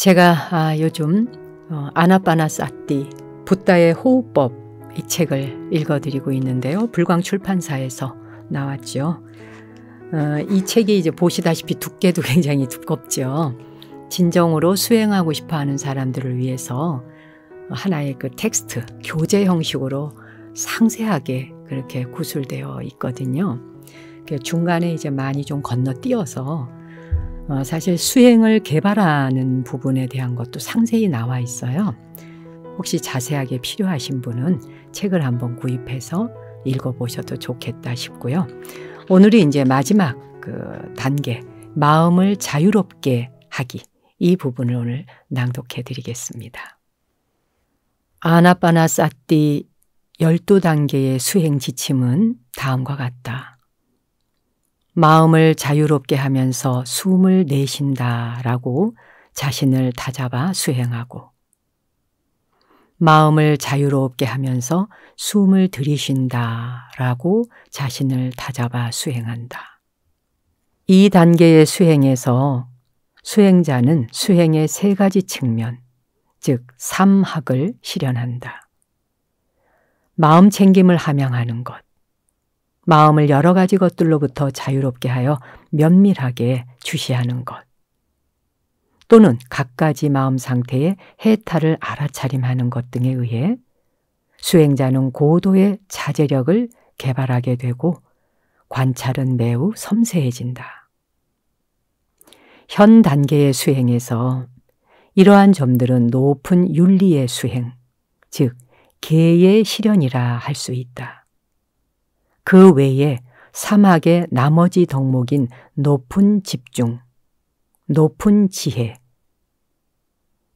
제가 아, 요즘 어, 아나빠나사띠 붓다의 호흡법 이 책을 읽어드리고 있는데요. 불광 출판사에서 나왔죠. 어, 이 책이 이제 보시다시피 두께도 굉장히 두껍죠. 진정으로 수행하고 싶어 하는 사람들을 위해서 하나의 그 텍스트, 교재 형식으로 상세하게 그렇게 구술되어 있거든요. 그러니까 중간에 이제 많이 좀 건너뛰어서 어, 사실 수행을 개발하는 부분에 대한 것도 상세히 나와 있어요. 혹시 자세하게 필요하신 분은 책을 한번 구입해서 읽어보셔도 좋겠다 싶고요. 오늘이 이제 마지막 그 단계, 마음을 자유롭게 하기. 이 부분을 오늘 낭독해 드리겠습니다. 아나빠나 싸띠 12단계의 수행 지침은 다음과 같다. 마음을 자유롭게 하면서 숨을 내쉰다라고 자신을 다잡아 수행하고 마음을 자유롭게 하면서 숨을 들이쉰다라고 자신을 다잡아 수행한다. 이 단계의 수행에서 수행자는 수행의 세 가지 측면, 즉 삼학을 실현한다. 마음 챙김을 함양하는 것, 마음을 여러 가지 것들로부터 자유롭게 하여 면밀하게 주시하는 것. 또는 각가지 마음 상태의 해탈을 알아차림하는 것 등에 의해 수행자는 고도의 자제력을 개발하게 되고 관찰은 매우 섬세해진다. 현 단계의 수행에서 이러한 점들은 높은 윤리의 수행, 즉, 개의 실현이라 할 수 있다. 그 외에 사막의 나머지 덕목인 높은 집중, 높은 지혜.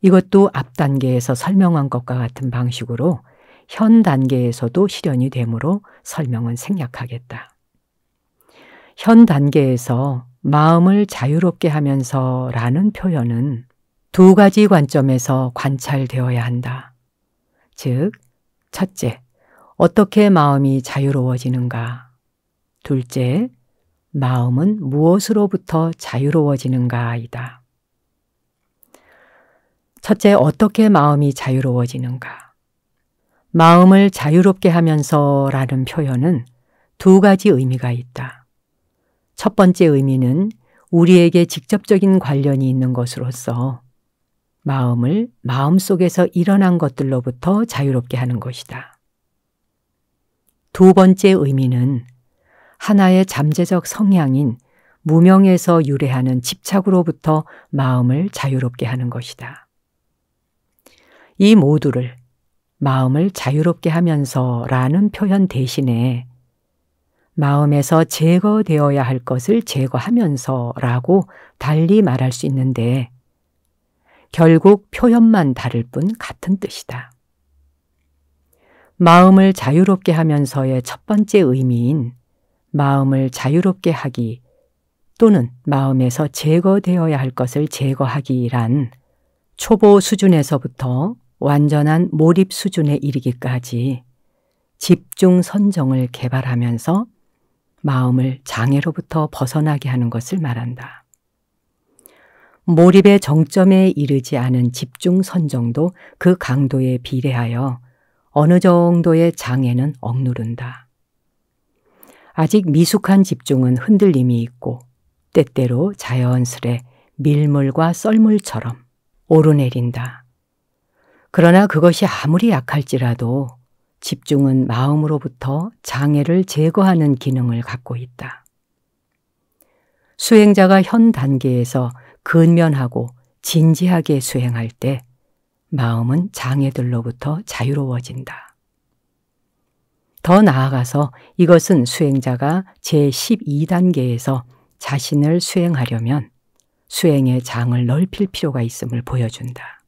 이것도 앞 단계에서 설명한 것과 같은 방식으로 현 단계에서도 실현이 되므로 설명은 생략하겠다. 현 단계에서 마음을 자유롭게 하면서 라는 표현은 두 가지 관점에서 관찰되어야 한다. 즉, 첫째, 어떻게 마음이 자유로워지는가? 둘째, 마음은 무엇으로부터 자유로워지는가이다. 첫째, 어떻게 마음이 자유로워지는가? 마음을 자유롭게 하면서 라는 표현은 두 가지 의미가 있다. 첫 번째 의미는 우리에게 직접적인 관련이 있는 것으로서 마음을 마음 속에서 일어난 것들로부터 자유롭게 하는 것이다. 두 번째 의미는 하나의 잠재적 성향인 무명에서 유래하는 집착으로부터 마음을 자유롭게 하는 것이다. 이 모두를 마음을 자유롭게 하면서 라는 표현 대신에 마음에서 제거되어야 할 것을 제거하면서 라고 달리 말할 수 있는데 결국 표현만 다를 뿐 같은 뜻이다. 마음을 자유롭게 하면서의 첫 번째 의미인 마음을 자유롭게 하기 또는 마음에서 제거되어야 할 것을 제거하기란 초보 수준에서부터 완전한 몰입 수준에 이르기까지 집중 선정을 개발하면서 마음을 장애로부터 벗어나게 하는 것을 말한다. 몰입의 정점에 이르지 않은 집중 선정도 그 강도에 비례하여 어느 정도의 장애는 억누른다. 아직 미숙한 집중은 흔들림이 있고 때때로 자연스레 밀물과 썰물처럼 오르내린다. 그러나 그것이 아무리 약할지라도 집중은 마음으로부터 장애를 제거하는 기능을 갖고 있다. 수행자가 현 단계에서 근면하고 진지하게 수행할 때 마음은 장애들로부터 자유로워진다. 더 나아가서 이것은 수행자가 제12단계에서 자신을 수행하려면 수행의 장을 넓힐 필요가 있음을 보여준다.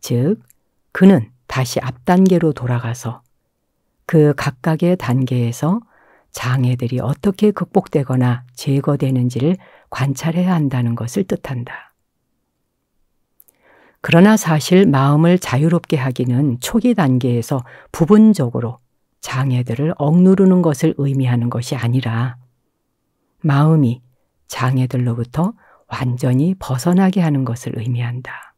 즉, 그는 다시 앞단계로 돌아가서 그 각각의 단계에서 장애들이 어떻게 극복되거나 제거되는지를 관찰해야 한다는 것을 뜻한다. 그러나 사실 마음을 자유롭게 하기는 초기 단계에서 부분적으로 장애들을 억누르는 것을 의미하는 것이 아니라 마음이 장애들로부터 완전히 벗어나게 하는 것을 의미한다.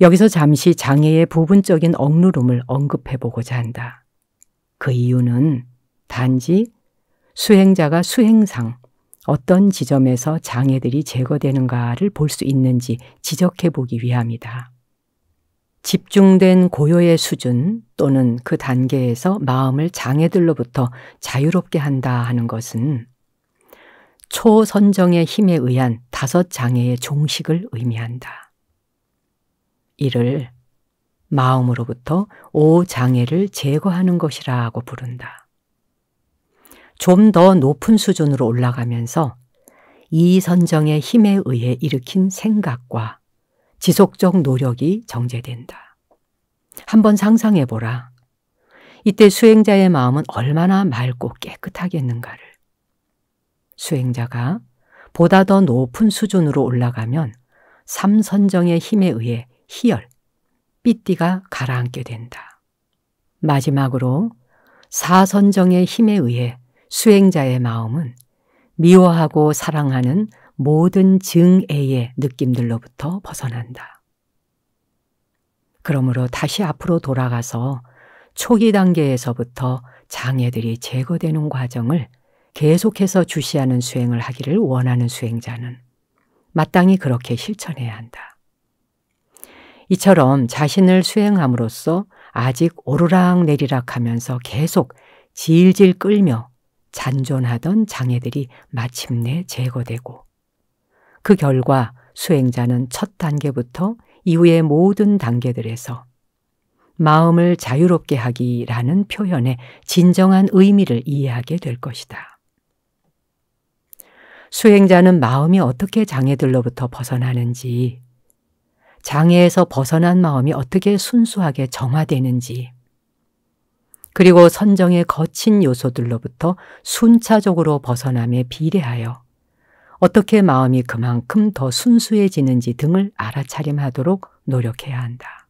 여기서 잠시 장애의 부분적인 억누름을 언급해 보고자 한다. 그 이유는 단지 수행자가 수행상 어떤 지점에서 장애들이 제거되는가를 볼 수 있는지 지적해 보기 위함이다. 집중된 고요의 수준 또는 그 단계에서 마음을 장애들로부터 자유롭게 한다 하는 것은 초선정의 힘에 의한 다섯 장애의 종식을 의미한다. 이를 마음으로부터 오장애를 제거하는 것이라고 부른다. 좀더 높은 수준으로 올라가면서 이선정의 힘에 의해 일으킨 생각과 지속적 노력이 정제된다. 한번 상상해보라. 이때 수행자의 마음은 얼마나 맑고 깨끗하겠는가를. 수행자가 보다 더 높은 수준으로 올라가면 삼선정의 힘에 의해 희열, 삐띠가 가라앉게 된다. 마지막으로 사선정의 힘에 의해 수행자의 마음은 미워하고 사랑하는 모든 증애의 느낌들로부터 벗어난다. 그러므로 다시 앞으로 돌아가서 초기 단계에서부터 장애들이 제거되는 과정을 계속해서 주시하는 수행을 하기를 원하는 수행자는 마땅히 그렇게 실천해야 한다. 이처럼 자신을 수행함으로써 아직 오르락 내리락 하면서 계속 질질 끌며 잔존하던 장애들이 마침내 제거되고 그 결과 수행자는 첫 단계부터 이후의 모든 단계들에서 마음을 자유롭게 하기라는 표현의 진정한 의미를 이해하게 될 것이다. 수행자는 마음이 어떻게 장애들로부터 벗어나는지, 장애에서 벗어난 마음이 어떻게 순수하게 정화되는지, 그리고 선정의 거친 요소들로부터 순차적으로 벗어남에 비례하여 어떻게 마음이 그만큼 더 순수해지는지 등을 알아차림하도록 노력해야 한다.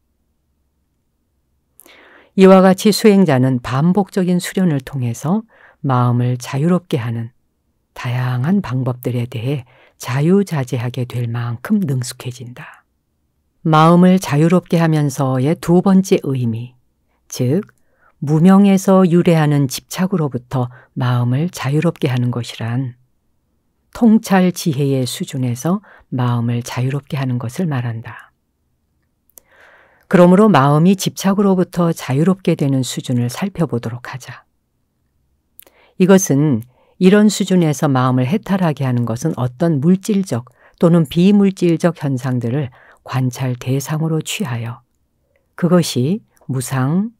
이와 같이 수행자는 반복적인 수련을 통해서 마음을 자유롭게 하는 다양한 방법들에 대해 자유자재하게 될 만큼 능숙해진다. 마음을 자유롭게 하면서의 두 번째 의미, 즉 무명에서 유래하는 집착으로부터 마음을 자유롭게 하는 것이란 통찰 지혜의 수준에서 마음을 자유롭게 하는 것을 말한다. 그러므로 마음이 집착으로부터 자유롭게 되는 수준을 살펴보도록 하자. 이것은 이런 수준에서 마음을 해탈하게 하는 것은 어떤 물질적 또는 비물질적 현상들을 관찰 대상으로 취하여 그것이 무상,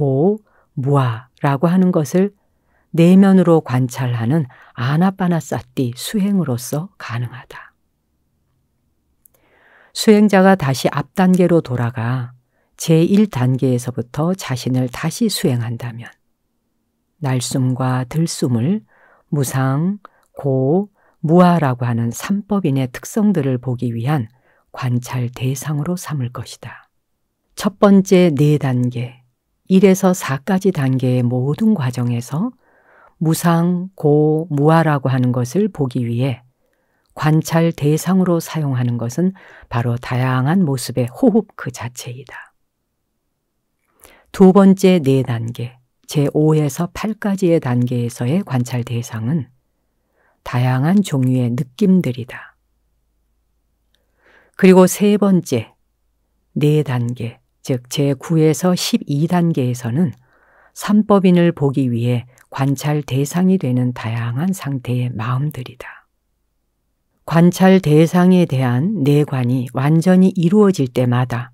고, 무아라고 하는 것을 내면으로 관찰하는 아나빠나사띠 수행으로서 가능하다. 수행자가 다시 앞단계로 돌아가 제1단계에서부터 자신을 다시 수행한다면 날숨과 들숨을 무상, 고, 무아라고 하는 삼법인의 특성들을 보기 위한 관찰 대상으로 삼을 것이다. 첫 번째 네 단계, 1에서 4까지 단계의 모든 과정에서 무상, 고, 무아라고 하는 것을 보기 위해 관찰 대상으로 사용하는 것은 바로 다양한 모습의 호흡 그 자체이다. 두 번째 네 단계, 제5에서 8까지의 단계에서의 관찰 대상은 다양한 종류의 느낌들이다. 그리고 세 번째, 네 단계, 즉 제9에서 12단계에서는 삼법인을 보기 위해 관찰 대상이 되는 다양한 상태의 마음들이다. 관찰 대상에 대한 내관이 완전히 이루어질 때마다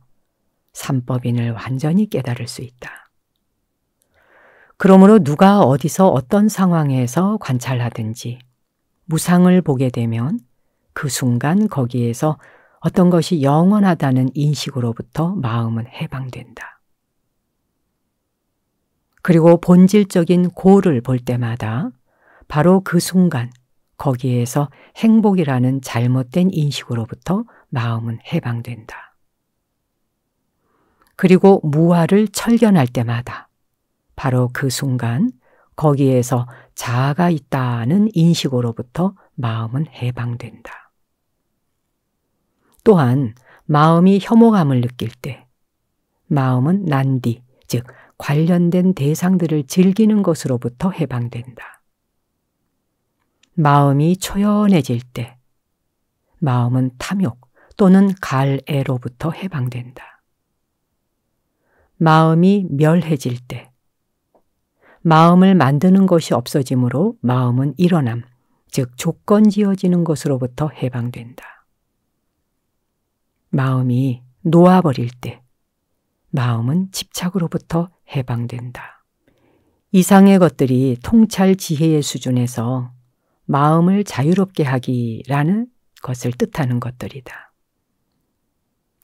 삼법인을 완전히 깨달을 수 있다. 그러므로 누가 어디서 어떤 상황에서 관찰하든지 무상을 보게 되면 그 순간 거기에서 어떤 것이 영원하다는 인식으로부터 마음은 해방된다. 그리고 본질적인 고를 볼 때마다 바로 그 순간 거기에서 행복이라는 잘못된 인식으로부터 마음은 해방된다. 그리고 무화를 철견할 때마다 바로 그 순간 거기에서 자아가 있다는 인식으로부터 마음은 해방된다. 또한 마음이 혐오감을 느낄 때 마음은 난디, 즉 관련된 대상들을 즐기는 것으로부터 해방된다. 마음이 초연해질 때 마음은 탐욕 또는 갈애로부터 해방된다. 마음이 멸해질 때 마음을 만드는 것이 없어지므로 마음은 일어남, 즉 조건지어지는 것으로부터 해방된다. 마음이 놓아버릴 때 마음은 집착으로부터 해방된다. 이상의 것들이 통찰 지혜의 수준에서 마음을 자유롭게 하기라는 것을 뜻하는 것들이다.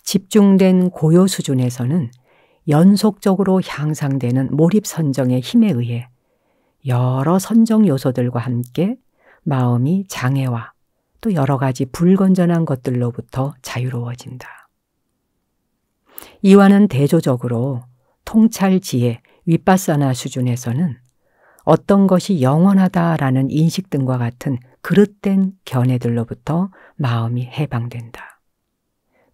집중된 고요 수준에서는 연속적으로 향상되는 몰입 선정의 힘에 의해 여러 선정 요소들과 함께 마음이 장애와 또 여러 가지 불건전한 것들로부터 자유로워진다. 이와는 대조적으로 통찰 지혜, 윗바사나 수준에서는 어떤 것이 영원하다라는 인식 등과 같은 그릇된 견해들로부터 마음이 해방된다.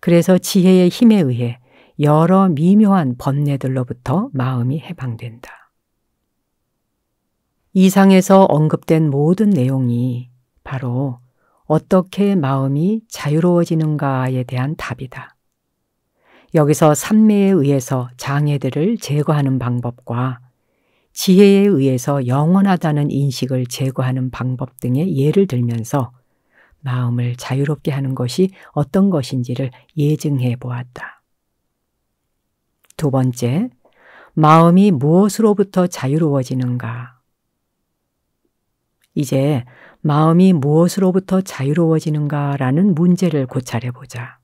그래서 지혜의 힘에 의해 여러 미묘한 번뇌들로부터 마음이 해방된다. 이상에서 언급된 모든 내용이 바로 어떻게 마음이 자유로워지는가에 대한 답이다. 여기서 삼매에 의해서 장애들을 제거하는 방법과 지혜에 의해서 영원하다는 인식을 제거하는 방법 등의 예를 들면서 마음을 자유롭게 하는 것이 어떤 것인지를 예증해 보았다. 두 번째, 마음이 무엇으로부터 자유로워지는가? 이제 마음이 무엇으로부터 자유로워지는가라는 문제를 고찰해보자.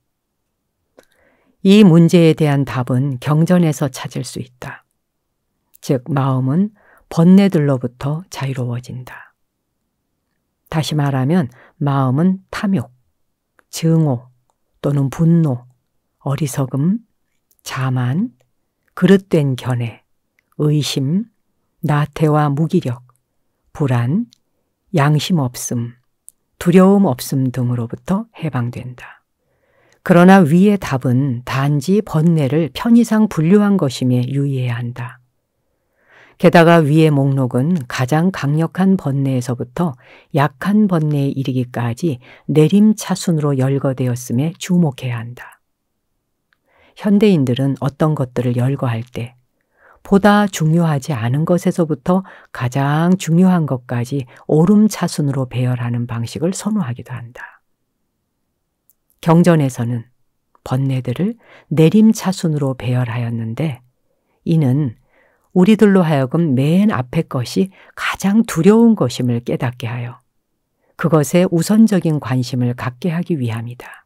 이 문제에 대한 답은 경전에서 찾을 수 있다. 즉, 마음은 번뇌들로부터 자유로워진다. 다시 말하면 마음은 탐욕, 증오 또는 분노, 어리석음, 자만, 그릇된 견해, 의심, 나태와 무기력, 불안, 양심 없음, 두려움 없음 등으로부터 해방된다. 그러나 위의 답은 단지 번뇌를 편의상 분류한 것임에 유의해야 한다. 게다가 위의 목록은 가장 강력한 번뇌에서부터 약한 번뇌에 이르기까지 내림차순으로 열거되었음에 주목해야 한다. 현대인들은 어떤 것들을 열거할 때 보다 중요하지 않은 것에서부터 가장 중요한 것까지 오름차순으로 배열하는 방식을 선호하기도 한다. 경전에서는 번뇌들을 내림차순으로 배열하였는데 이는 우리들로 하여금 맨 앞에 것이 가장 두려운 것임을 깨닫게 하여 그것에 우선적인 관심을 갖게 하기 위함이다.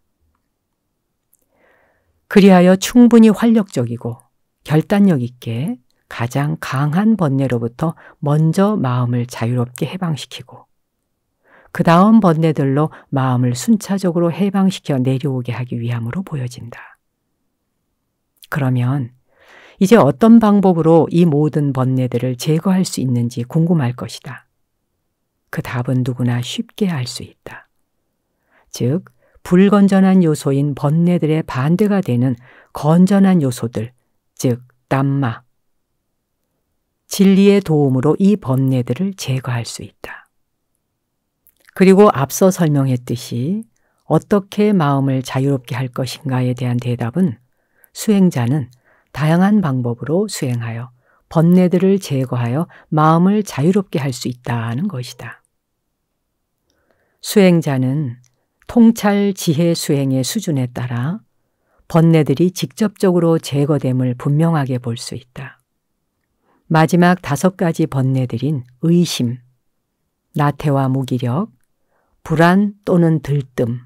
그리하여 충분히 활력적이고 결단력 있게 가장 강한 번뇌로부터 먼저 마음을 자유롭게 해방시키고 그 다음 번뇌들로 마음을 순차적으로 해방시켜 내려오게 하기 위함으로 보여진다. 그러면 이제 어떤 방법으로 이 모든 번뇌들을 제거할 수 있는지 궁금할 것이다. 그 답은 누구나 쉽게 알 수 있다. 즉, 불건전한 요소인 번뇌들의 반대가 되는 건전한 요소들, 즉, 땀마, 진리의 도움으로 이 번뇌들을 제거할 수 있다. 그리고 앞서 설명했듯이 어떻게 마음을 자유롭게 할 것인가에 대한 대답은 수행자는 다양한 방법으로 수행하여 번뇌들을 제거하여 마음을 자유롭게 할 수 있다는 것이다. 수행자는 통찰 지혜 수행의 수준에 따라 번뇌들이 직접적으로 제거됨을 분명하게 볼 수 있다. 마지막 다섯 가지 번뇌들인 의심, 나태와 무기력, 불안 또는 들뜸,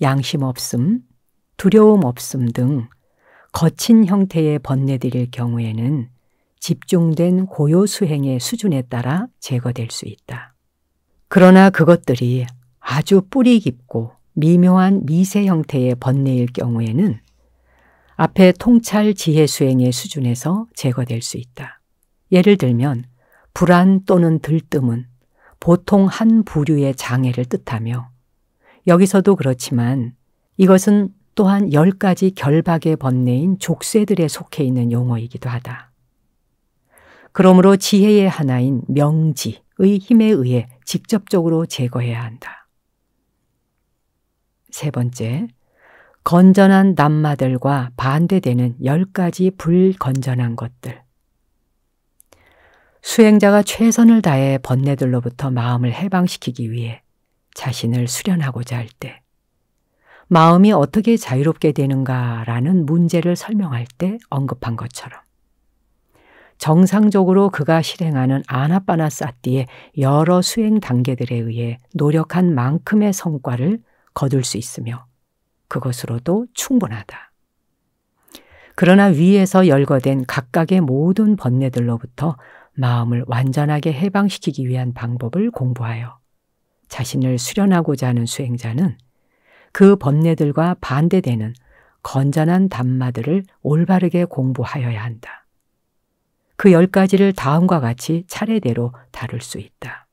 양심 없음, 두려움 없음 등 거친 형태의 번뇌들일 경우에는 집중된 고요 수행의 수준에 따라 제거될 수 있다. 그러나 그것들이 아주 뿌리 깊고 미묘한 미세 형태의 번뇌일 경우에는 앞에 통찰 지혜 수행의 수준에서 제거될 수 있다. 예를 들면 불안 또는 들뜸은 보통 한 부류의 장애를 뜻하며 여기서도 그렇지만 이것은 또한 열 가지 결박의 번뇌인 족쇄들에 속해 있는 용어이기도 하다. 그러므로 지혜의 하나인 명지의 힘에 의해 직접적으로 제거해야 한다. 세 번째, 건전한 남마들과 반대되는 열 가지 불건전한 것들. 수행자가 최선을 다해 번뇌들로부터 마음을 해방시키기 위해 자신을 수련하고자 할 때, 마음이 어떻게 자유롭게 되는가라는 문제를 설명할 때 언급한 것처럼 정상적으로 그가 실행하는 아나빠나사띠의 여러 수행 단계들에 의해 노력한 만큼의 성과를 거둘 수 있으며 그것으로도 충분하다. 그러나 위에서 열거된 각각의 모든 번뇌들로부터 마음을 완전하게 해방시키기 위한 방법을 공부하여 자신을 수련하고자 하는 수행자는 그 번뇌들과 반대되는 건전한 단마들을 올바르게 공부하여야 한다. 그 열 가지를 다음과 같이 차례대로 다룰 수 있다.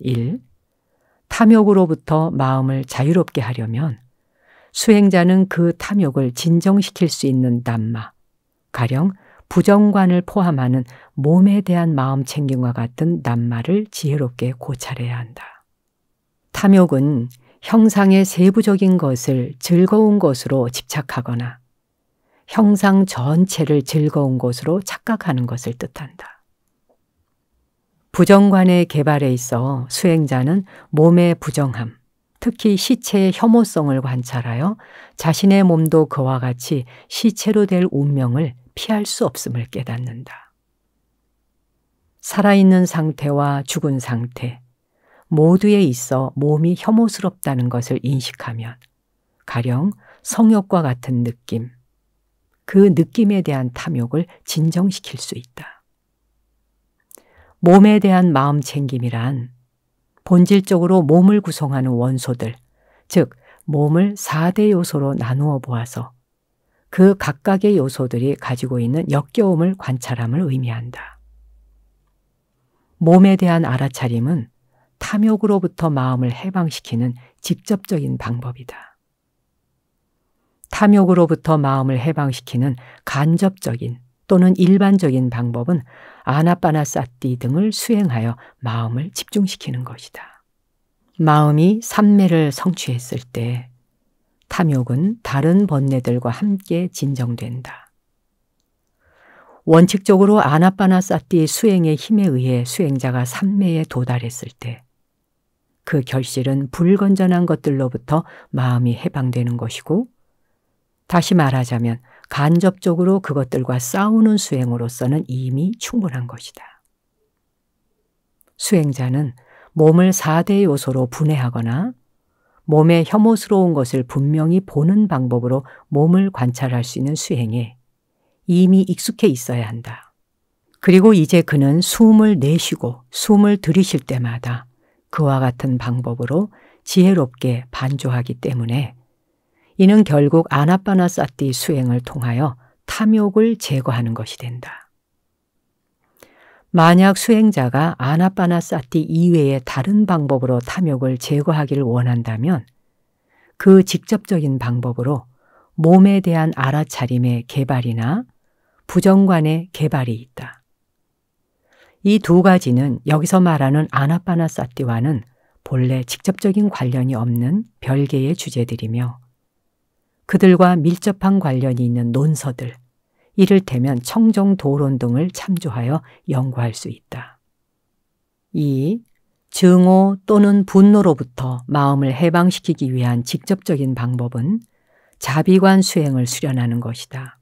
1. 탐욕으로부터 마음을 자유롭게 하려면 수행자는 그 탐욕을 진정시킬 수 있는 단마, 가령 부정관을 포함하는 몸에 대한 마음 챙김과 같은 낱말을 지혜롭게 고찰해야 한다. 탐욕은 형상의 세부적인 것을 즐거운 것으로 집착하거나 형상 전체를 즐거운 것으로 착각하는 것을 뜻한다. 부정관의 개발에 있어 수행자는 몸의 부정함, 특히 시체의 혐오성을 관찰하여 자신의 몸도 그와 같이 시체로 될 운명을 피할 수 없음을 깨닫는다. 살아있는 상태와 죽은 상태, 모두에 있어 몸이 혐오스럽다는 것을 인식하면 가령 성욕과 같은 느낌, 그 느낌에 대한 탐욕을 진정시킬 수 있다. 몸에 대한 마음 챙김이란 본질적으로 몸을 구성하는 원소들, 즉 몸을 4대 요소로 나누어 보아서 그 각각의 요소들이 가지고 있는 역겨움을 관찰함을 의미한다. 몸에 대한 알아차림은 탐욕으로부터 마음을 해방시키는 직접적인 방법이다. 탐욕으로부터 마음을 해방시키는 간접적인 또는 일반적인 방법은 아나빠나사띠 등을 수행하여 마음을 집중시키는 것이다. 마음이 삼매를 성취했을 때 탐욕은 다른 번뇌들과 함께 진정된다. 원칙적으로 아나빠나사띠 수행의 힘에 의해 수행자가 삼매에 도달했을 때 그 결실은 불건전한 것들로부터 마음이 해방되는 것이고 다시 말하자면 간접적으로 그것들과 싸우는 수행으로서는 이미 충분한 것이다. 수행자는 몸을 4대 요소로 분해하거나 몸에 혐오스러운 것을 분명히 보는 방법으로 몸을 관찰할 수 있는 수행에 이미 익숙해 있어야 한다. 그리고 이제 그는 숨을 내쉬고 숨을 들이쉴 때마다 그와 같은 방법으로 지혜롭게 반조하기 때문에 이는 결국 아나빠나사띠 수행을 통하여 탐욕을 제거하는 것이 된다. 만약 수행자가 아나빠나사티 이외의 다른 방법으로 탐욕을 제거하기를 원한다면 그 직접적인 방법으로 몸에 대한 알아차림의 개발이나 부정관의 개발이 있다. 이 두 가지는 여기서 말하는 아나빠나사티와는 본래 직접적인 관련이 없는 별개의 주제들이며 그들과 밀접한 관련이 있는 논서들, 이를테면 청정도론 등을 참조하여 연구할 수 있다. 2. 증오 또는 분노로부터 마음을 해방시키기 위한 직접적인 방법은 자비관 수행을 수련하는 것이다.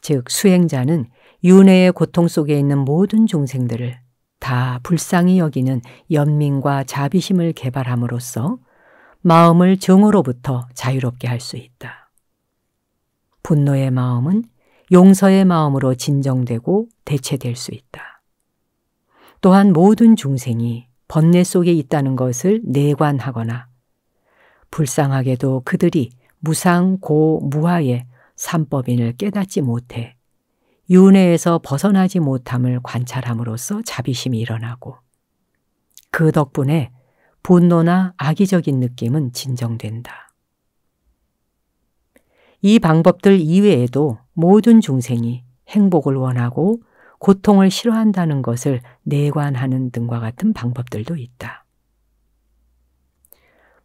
즉 수행자는 윤회의 고통 속에 있는 모든 종생들을 다 불쌍히 여기는 연민과 자비심을 개발함으로써 마음을 정오로부터 자유롭게 할 수 있다. 분노의 마음은 용서의 마음으로 진정되고 대체될 수 있다. 또한 모든 중생이 번뇌 속에 있다는 것을 내관하거나 불쌍하게도 그들이 무상 고 무하의 삼법인을 깨닫지 못해 윤회에서 벗어나지 못함을 관찰함으로써 자비심이 일어나고 그 덕분에 분노나 악의적인 느낌은 진정된다. 이 방법들 이외에도 모든 중생이 행복을 원하고 고통을 싫어한다는 것을 내관하는 등과 같은 방법들도 있다.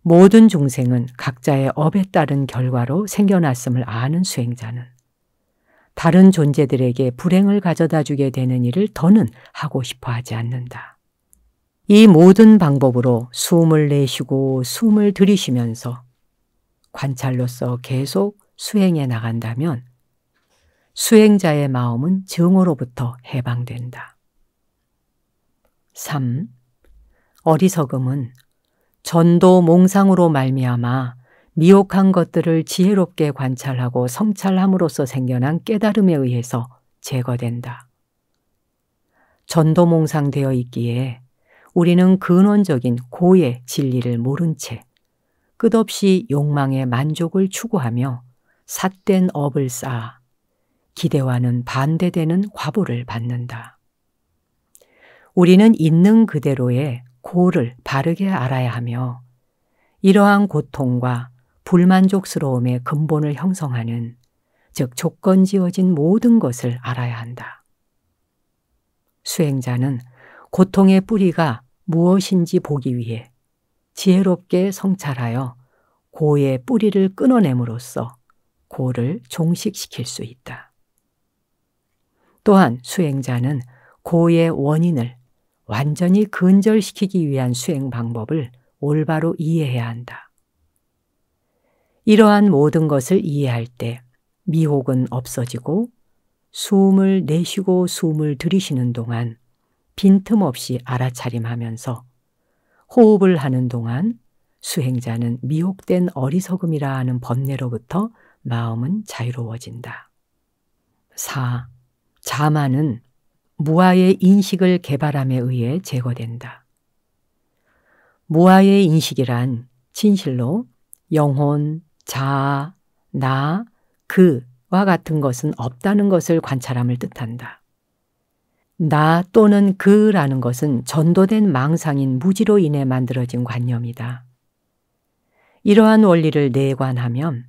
모든 중생은 각자의 업에 따른 결과로 생겨났음을 아는 수행자는 다른 존재들에게 불행을 가져다 주게 되는 일을 더는 하고 싶어 하지 않는다. 이 모든 방법으로 숨을 내쉬고 숨을 들이쉬면서 관찰로서 계속 수행해 나간다면 수행자의 마음은 증오로부터 해방된다. 3. 어리석음은 전도 몽상으로 말미암아 미혹한 것들을 지혜롭게 관찰하고 성찰함으로써 생겨난 깨달음에 의해서 제거된다. 전도 몽상되어 있기에 우리는 근원적인 고의 진리를 모른 채 끝없이 욕망의 만족을 추구하며 삿된 업을 쌓아 기대와는 반대되는 과보를 받는다. 우리는 있는 그대로의 고를 바르게 알아야 하며 이러한 고통과 불만족스러움의 근본을 형성하는 즉 조건 지어진 모든 것을 알아야 한다. 수행자는 고통의 뿌리가 무엇인지 보기 위해 지혜롭게 성찰하여 고의 뿌리를 끊어냄으로써 고를 종식시킬 수 있다. 또한 수행자는 고의 원인을 완전히 근절시키기 위한 수행 방법을 올바로 이해해야 한다. 이러한 모든 것을 이해할 때 미혹은 없어지고 숨을 내쉬고 숨을 들이쉬는 동안 빈틈없이 알아차림하면서 호흡을 하는 동안 수행자는 미혹된 어리석음이라 하는 번뇌로부터 마음은 자유로워진다. 4. 자만은 무아의 인식을 개발함에 의해 제거된다. 무아의 인식이란 진실로 영혼, 자 나, 그와 같은 것은 없다는 것을 관찰함을 뜻한다. 나 또는 그라는 것은 전도된 망상인 무지로 인해 만들어진 관념이다. 이러한 원리를 내관하면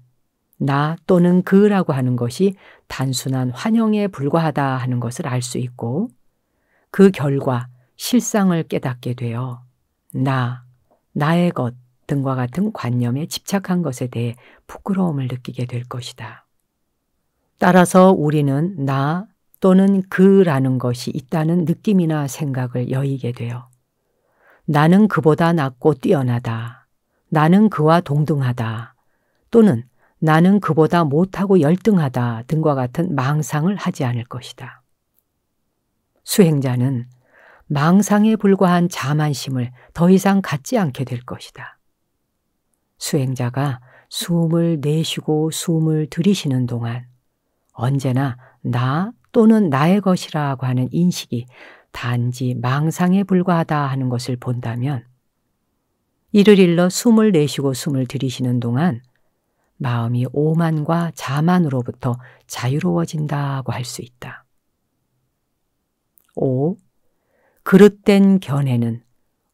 나 또는 그라고 하는 것이 단순한 환영에 불과하다 하는 것을 알 수 있고 그 결과 실상을 깨닫게 되어 나, 나의 것 등과 같은 관념에 집착한 것에 대해 부끄러움을 느끼게 될 것이다. 따라서 우리는 나 또는 그라는 것이 있다는 느낌이나 생각을 여의게 되어 나는 그보다 낫고 뛰어나다. 나는 그와 동등하다. 또는 나는 그보다 못하고 열등하다 등과 같은 망상을 하지 않을 것이다. 수행자는 망상에 불과한 자만심을 더 이상 갖지 않게 될 것이다. 수행자가 숨을 내쉬고 숨을 들이쉬는 동안 언제나 나 또는 나의 것이라고 하는 인식이 단지 망상에 불과하다 하는 것을 본다면 이를 일러 숨을 내쉬고 숨을 들이쉬는 동안 마음이 오만과 자만으로부터 자유로워진다고 할 수 있다. 5. 그릇된 견해는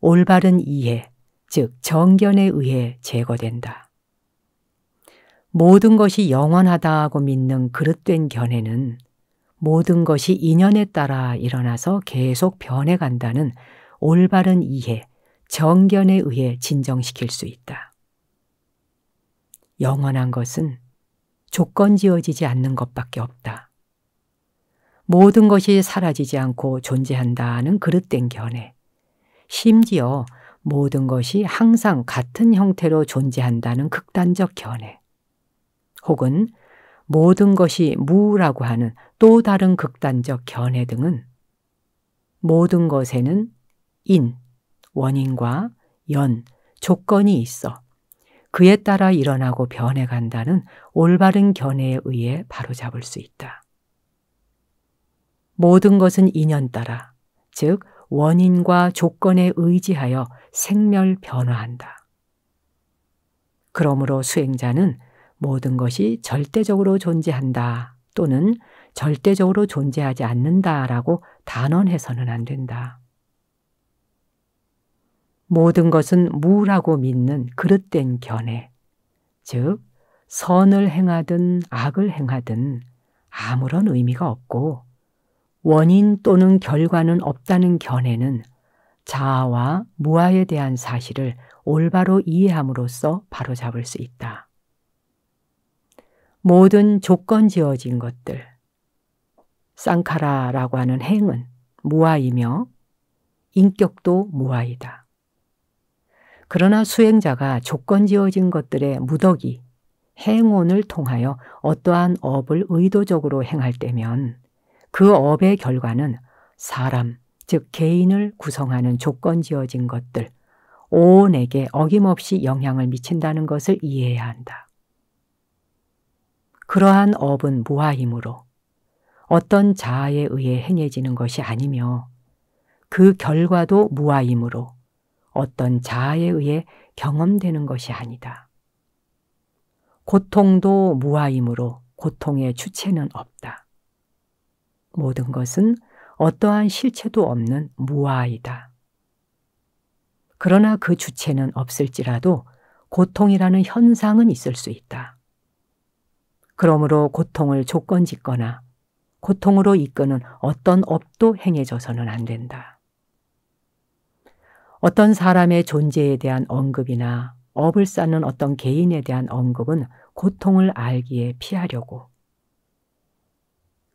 올바른 이해, 즉 정견에 의해 제거된다. 모든 것이 영원하다고 믿는 그릇된 견해는 모든 것이 인연에 따라 일어나서 계속 변해간다는 올바른 이해, 정견에 의해 진정시킬 수 있다. 영원한 것은 조건 지어지지 않는 것밖에 없다. 모든 것이 사라지지 않고 존재한다는 그릇된 견해. 심지어 모든 것이 항상 같은 형태로 존재한다는 극단적 견해. 혹은 모든 것이 무라고 하는 또 다른 극단적 견해 등은 모든 것에는 인, 원인과 연, 조건이 있어 그에 따라 일어나고 변해간다는 올바른 견해에 의해 바로잡을 수 있다. 모든 것은 인연 따라, 즉 원인과 조건에 의지하여 생멸 변화한다. 그러므로 수행자는 모든 것이 절대적으로 존재한다 또는 절대적으로 존재하지 않는다라고 단언해서는 안 된다. 모든 것은 무라고 믿는 그릇된 견해, 즉 선을 행하든 악을 행하든 아무런 의미가 없고 원인 또는 결과는 없다는 견해는 자아와 무아에 대한 사실을 올바로 이해함으로써 바로잡을 수 있다. 모든 조건 지어진 것들, 쌍카라라고 하는 행은 무아이며 인격도 무아이다. 그러나 수행자가 조건 지어진 것들의 무더기, 행운을 통하여 어떠한 업을 의도적으로 행할 때면 그 업의 결과는 사람, 즉 개인을 구성하는 조건 지어진 것들, 오온에게 어김없이 영향을 미친다는 것을 이해해야 한다. 그러한 업은 무아이므로 어떤 자아에 의해 행해지는 것이 아니며 그 결과도 무아이므로 어떤 자아에 의해 경험되는 것이 아니다. 고통도 무아이므로 고통의 주체는 없다. 모든 것은 어떠한 실체도 없는 무아이다. 그러나 그 주체는 없을지라도 고통이라는 현상은 있을 수 있다. 그러므로 고통을 조건 짓거나 고통으로 이끄는 어떤 업도 행해져서는 안 된다. 어떤 사람의 존재에 대한 언급이나 업을 쌓는 어떤 개인에 대한 언급은 고통을 알기에 피하려고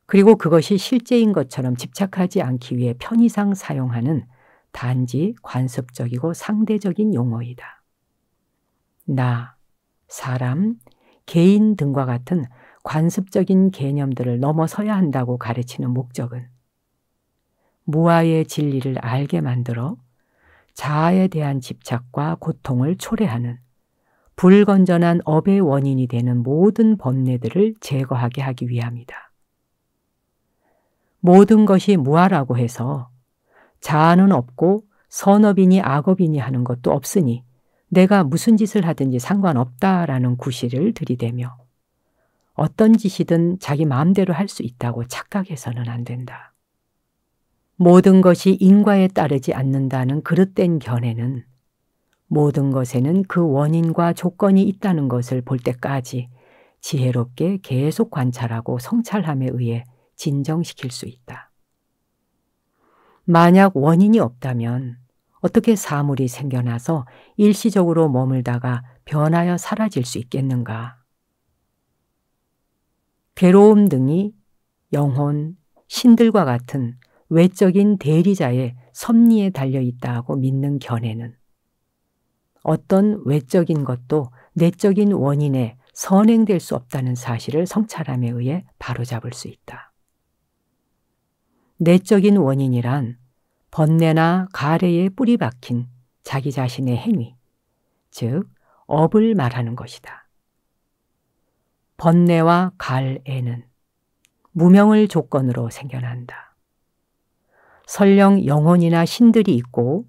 그리고 그것이 실제인 것처럼 집착하지 않기 위해 편의상 사용하는 단지 관습적이고 상대적인 용어이다. 나, 사람, 개인 등과 같은 관습적인 개념들을 넘어서야 한다고 가르치는 목적은 무아의 진리를 알게 만들어 자아에 대한 집착과 고통을 초래하는 불건전한 업의 원인이 되는 모든 번뇌들을 제거하게 하기 위함이다. 모든 것이 무아라고 해서 자아는 없고 선업이니 악업이니 하는 것도 없으니 내가 무슨 짓을 하든지 상관없다라는 구실을 들이대며 어떤 짓이든 자기 마음대로 할 수 있다고 착각해서는 안 된다. 모든 것이 인과에 따르지 않는다는 그릇된 견해는 모든 것에는 그 원인과 조건이 있다는 것을 볼 때까지 지혜롭게 계속 관찰하고 성찰함에 의해 진정시킬 수 있다. 만약 원인이 없다면 어떻게 사물이 생겨나서 일시적으로 머물다가 변하여 사라질 수 있겠는가? 괴로움 등이 영혼, 신들과 같은 외적인 대리자의 섭리에 달려 있다고 믿는 견해는 어떤 외적인 것도 내적인 원인에 선행될 수 없다는 사실을 성찰함에 의해 바로잡을 수 있다. 내적인 원인이란 번뇌나 가래에 뿌리 박힌 자기 자신의 행위, 즉 업을 말하는 것이다. 번뇌와 갈애는 무명을 조건으로 생겨난다. 설령 영혼이나 신들이 있고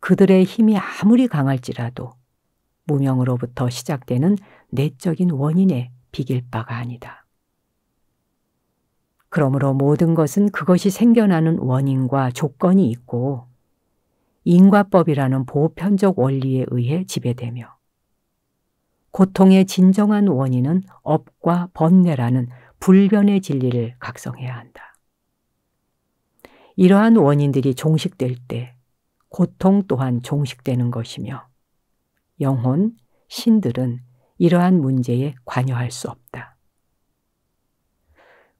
그들의 힘이 아무리 강할지라도 무명으로부터 시작되는 내적인 원인에 비길 바가 아니다. 그러므로 모든 것은 그것이 생겨나는 원인과 조건이 있고 인과법이라는 보편적 원리에 의해 지배되며 고통의 진정한 원인은 업과 번뇌라는 불변의 진리를 각성해야 한다. 이러한 원인들이 종식될 때 고통 또한 종식되는 것이며 영혼, 신들은 이러한 문제에 관여할 수 없다.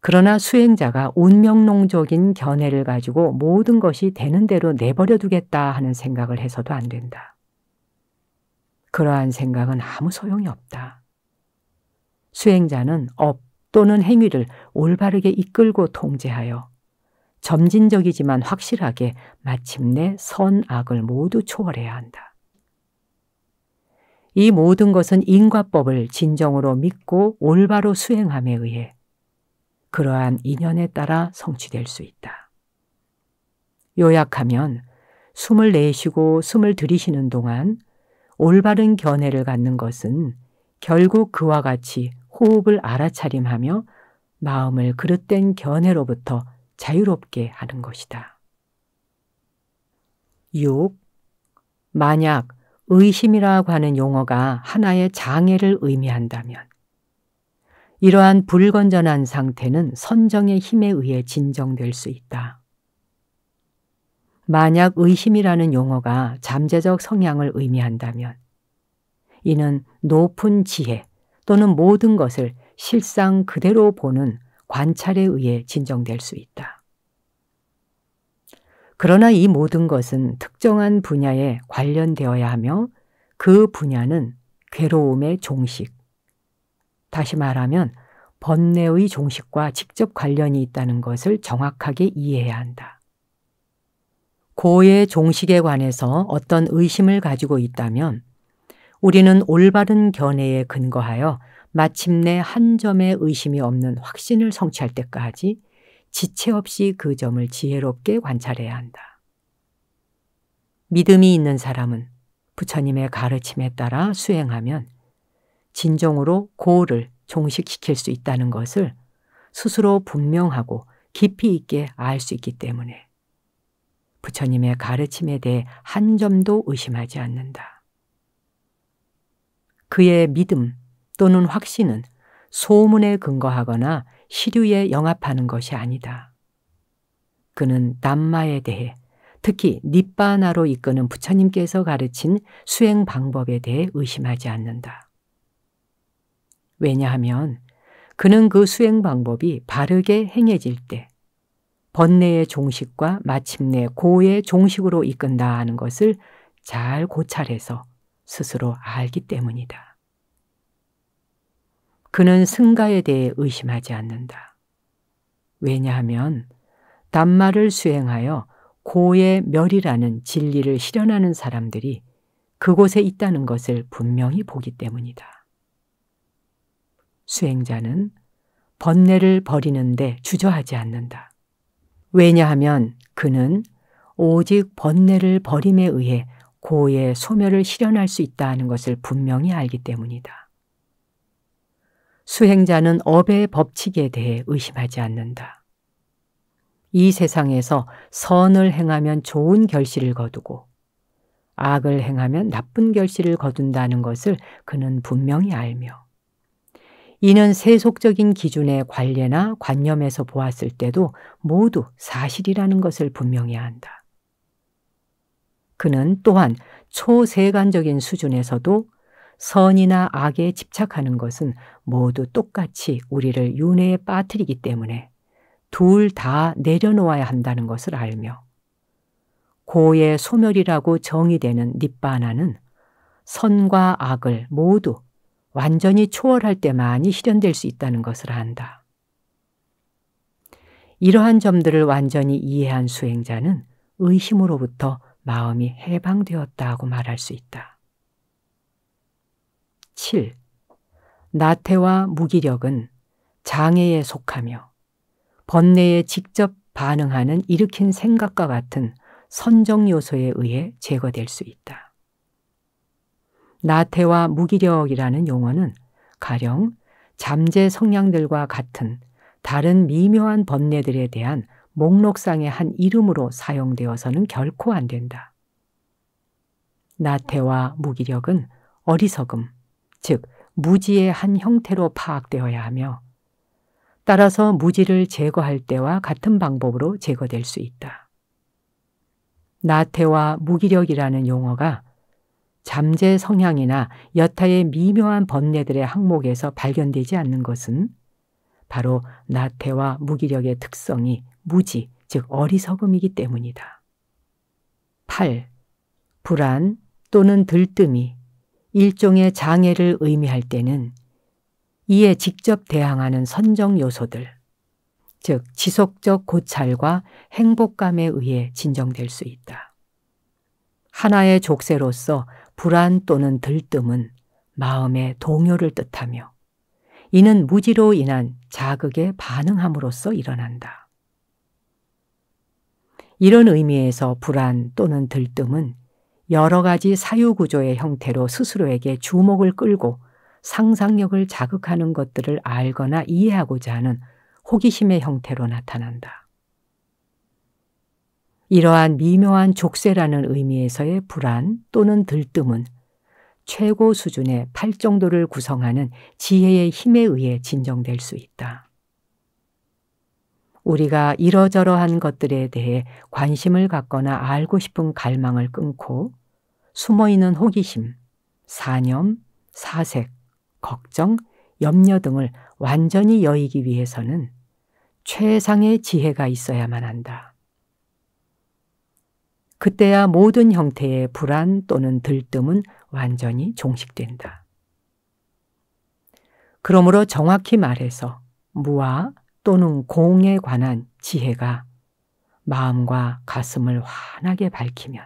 그러나 수행자가 운명농적인 견해를 가지고 모든 것이 되는 대로 내버려 두겠다 하는 생각을 해서도 안 된다. 그러한 생각은 아무 소용이 없다. 수행자는 업 또는 행위를 올바르게 이끌고 통제하여 점진적이지만 확실하게 마침내 선악을 모두 초월해야 한다. 이 모든 것은 인과법을 진정으로 믿고 올바로 수행함에 의해 그러한 인연에 따라 성취될 수 있다. 요약하면 숨을 내쉬고 숨을 들이쉬는 동안 올바른 견해를 갖는 것은 결국 그와 같이 호흡을 알아차림하며 마음을 그릇된 견해로부터 자유롭게 하는 것이다. 6. 만약 의심이라고 하는 용어가 하나의 장애를 의미한다면 이러한 불건전한 상태는 선정의 힘에 의해 진정될 수 있다. 만약 의심이라는 용어가 잠재적 성향을 의미한다면 이는 높은 지혜 또는 모든 것을 실상 그대로 보는 관찰에 의해 진정될 수 있다. 그러나 이 모든 것은 특정한 분야에 관련되어야 하며 그 분야는 괴로움의 종식, 다시 말하면 번뇌의 종식과 직접 관련이 있다는 것을 정확하게 이해해야 한다. 고의 종식에 관해서 어떤 의심을 가지고 있다면 우리는 올바른 견해에 근거하여 마침내 한 점에 의심이 없는 확신을 성취할 때까지 지체 없이 그 점을 지혜롭게 관찰해야 한다. 믿음이 있는 사람은 부처님의 가르침에 따라 수행하면 진정으로 고를 종식시킬 수 있다는 것을 스스로 분명하고 깊이 있게 알 수 있기 때문에 부처님의 가르침에 대해 한 점도 의심하지 않는다. 그의 믿음, 또는 확신은 소문에 근거하거나 시류에 영합하는 것이 아니다. 그는 남마에 대해 특히 니빠나로 이끄는 부처님께서 가르친 수행 방법에 대해 의심하지 않는다. 왜냐하면 그는 그 수행 방법이 바르게 행해질 때 번뇌의 종식과 마침내 고의 종식으로 이끈다 하는 것을 잘 고찰해서 스스로 알기 때문이다. 그는 승가에 대해 의심하지 않는다. 왜냐하면 단말을 수행하여 고의 멸이라는 진리를 실현하는 사람들이 그곳에 있다는 것을 분명히 보기 때문이다. 수행자는 번뇌를 버리는데 주저하지 않는다. 왜냐하면 그는 오직 번뇌를 버림에 의해 고의 소멸을 실현할 수 있다는 것을 분명히 알기 때문이다. 수행자는 업의 법칙에 대해 의심하지 않는다. 이 세상에서 선을 행하면 좋은 결실을 거두고 악을 행하면 나쁜 결실을 거둔다는 것을 그는 분명히 알며 이는 세속적인 기준의 관례나 관념에서 보았을 때도 모두 사실이라는 것을 분명히 안다. 그는 또한 초세간적인 수준에서도 선이나 악에 집착하는 것은 모두 똑같이 우리를 윤회에 빠뜨리기 때문에 둘 다 내려놓아야 한다는 것을 알며 고의 소멸이라고 정의되는 닙바나는 선과 악을 모두 완전히 초월할 때만이 실현될 수 있다는 것을 안다. 이러한 점들을 완전히 이해한 수행자는 의심으로부터 마음이 해방되었다고 말할 수 있다. 7. 나태와 무기력은 장애에 속하며 번뇌에 직접 반응하는 일으킨 생각과 같은 선정 요소에 의해 제거될 수 있다. 나태와 무기력이라는 용어는 가령 잠재 성향들과 같은 다른 미묘한 번뇌들에 대한 목록상의 한 이름으로 사용되어서는 결코 안 된다. 나태와 무기력은 어리석음, 즉 무지의 한 형태로 파악되어야 하며 따라서 무지를 제거할 때와 같은 방법으로 제거될 수 있다. 나태와 무기력이라는 용어가 잠재 성향이나 여타의 미묘한 번뇌들의 항목에서 발견되지 않는 것은 바로 나태와 무기력의 특성이 무지, 즉 어리석음이기 때문이다. 8. 불안 또는 들뜸이 일종의 장애를 의미할 때는 이에 직접 대항하는 선정 요소들, 즉 지속적 고찰과 행복감에 의해 진정될 수 있다. 하나의 족쇄로서 불안 또는 들뜸은 마음의 동요를 뜻하며 이는 무지로 인한 자극에 반응함으로써 일어난다. 이런 의미에서 불안 또는 들뜸은 여러 가지 사유구조의 형태로 스스로에게 주목을 끌고 상상력을 자극하는 것들을 알거나 이해하고자 하는 호기심의 형태로 나타난다. 이러한 미묘한 족쇄라는 의미에서의 불안 또는 들뜸은 최고 수준의 8정도를 구성하는 지혜의 힘에 의해 진정될 수 있다. 우리가 이러저러한 것들에 대해 관심을 갖거나 알고 싶은 갈망을 끊고 숨어있는 호기심, 사념, 사색, 걱정, 염려 등을 완전히 여의기 위해서는 최상의 지혜가 있어야만 한다. 그때야 모든 형태의 불안 또는 들뜸은 완전히 종식된다. 그러므로 정확히 말해서 무아 또는 공에 관한 지혜가 마음과 가슴을 환하게 밝히면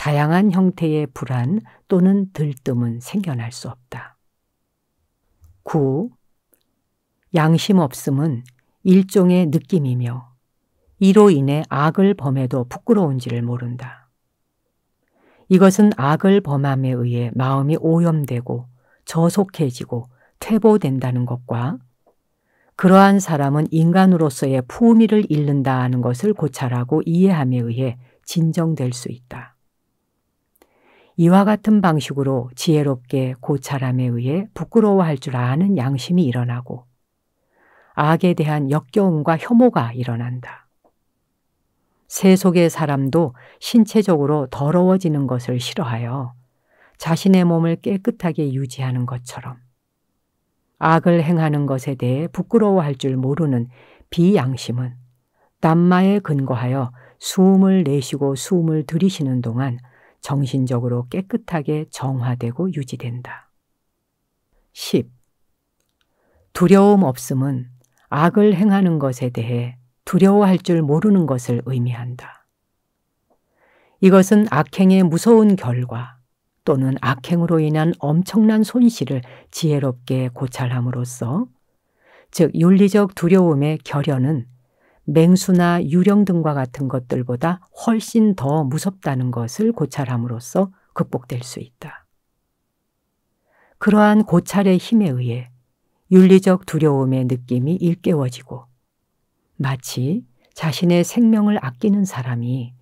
다양한 형태의 불안 또는 들뜸은 생겨날 수 없다. 9. 양심 없음은 일종의 느낌이며 이로 인해 악을 범해도 부끄러운지를 모른다. 이것은 악을 범함에 의해 마음이 오염되고 저속해지고 퇴보된다는 것과 그러한 사람은 인간으로서의 품위를 잃는다 하는 것을 고찰하고 이해함에 의해 진정될 수 있다. 이와 같은 방식으로 지혜롭게 고찰함에 의해 부끄러워할 줄 아는 양심이 일어나고 악에 대한 역겨움과 혐오가 일어난다. 세속의 사람도 신체적으로 더러워지는 것을 싫어하여 자신의 몸을 깨끗하게 유지하는 것처럼 악을 행하는 것에 대해 부끄러워할 줄 모르는 비양심은 남마에 근거하여 숨을 내쉬고 숨을 들이쉬는 동안 정신적으로 깨끗하게 정화되고 유지된다. 10. 두려움 없음은 악을 행하는 것에 대해 두려워할 줄 모르는 것을 의미한다. 이것은 악행의 무서운 결과 또는 악행으로 인한 엄청난 손실을 지혜롭게 고찰함으로써 즉 윤리적 두려움의 결연은 맹수나 유령 등과 같은 것들보다 훨씬 더 무섭다는 것을 고찰함으로써 극복될 수 있다. 그러한 고찰의 힘에 의해 윤리적 두려움의 느낌이 일깨워지고 마치 자신의 생명을 아끼는 사람이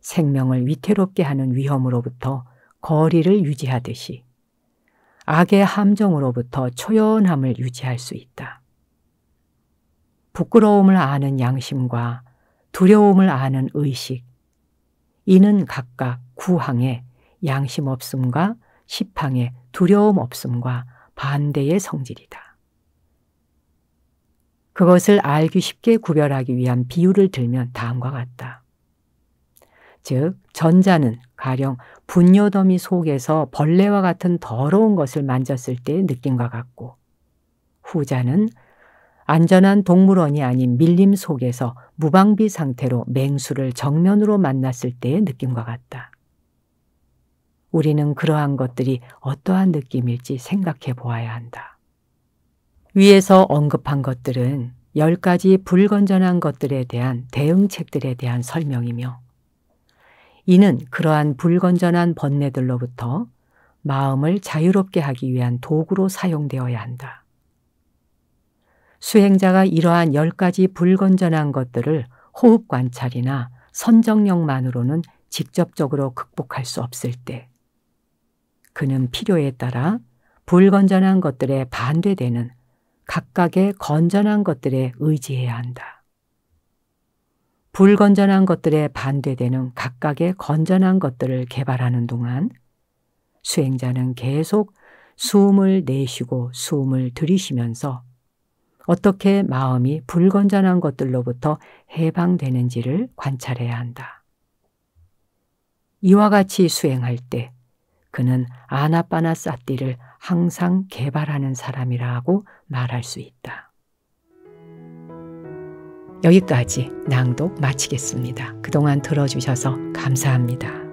생명을 위태롭게 하는 위험으로부터 거리를 유지하듯이 악의 함정으로부터 초연함을 유지할 수 있다. 부끄러움을 아는 양심과 두려움을 아는 의식, 이는 각각 구항의 양심 없음과 십항의 두려움 없음과 반대의 성질이다. 그것을 알기 쉽게 구별하기 위한 비유를 들면 다음과 같다. 즉, 전자는 가령 분뇨더미 속에서 벌레와 같은 더러운 것을 만졌을 때 느낌과 같고, 후자는 안전한 동물원이 아닌 밀림 속에서 무방비 상태로 맹수를 정면으로 만났을 때의 느낌과 같다. 우리는 그러한 것들이 어떠한 느낌일지 생각해 보아야 한다. 위에서 언급한 것들은 열가지 불건전한 것들에 대한 대응책들에 대한 설명이며 이는 그러한 불건전한 번뇌들로부터 마음을 자유롭게 하기 위한 도구로 사용되어야 한다. 수행자가 이러한 열가지 불건전한 것들을 호흡 관찰이나 선정력만으로는 직접적으로 극복할 수 없을 때 그는 필요에 따라 불건전한 것들에 반대되는 각각의 건전한 것들에 의지해야 한다. 불건전한 것들에 반대되는 각각의 건전한 것들을 개발하는 동안 수행자는 계속 숨을 내쉬고 숨을 들이쉬면서 어떻게 마음이 불건전한 것들로부터 해방되는지를 관찰해야 한다. 이와 같이 수행할 때 그는 아나빠나 사띠를 항상 개발하는 사람이라고 말할 수 있다. 여기까지 낭독 마치겠습니다. 그동안 들어주셔서 감사합니다.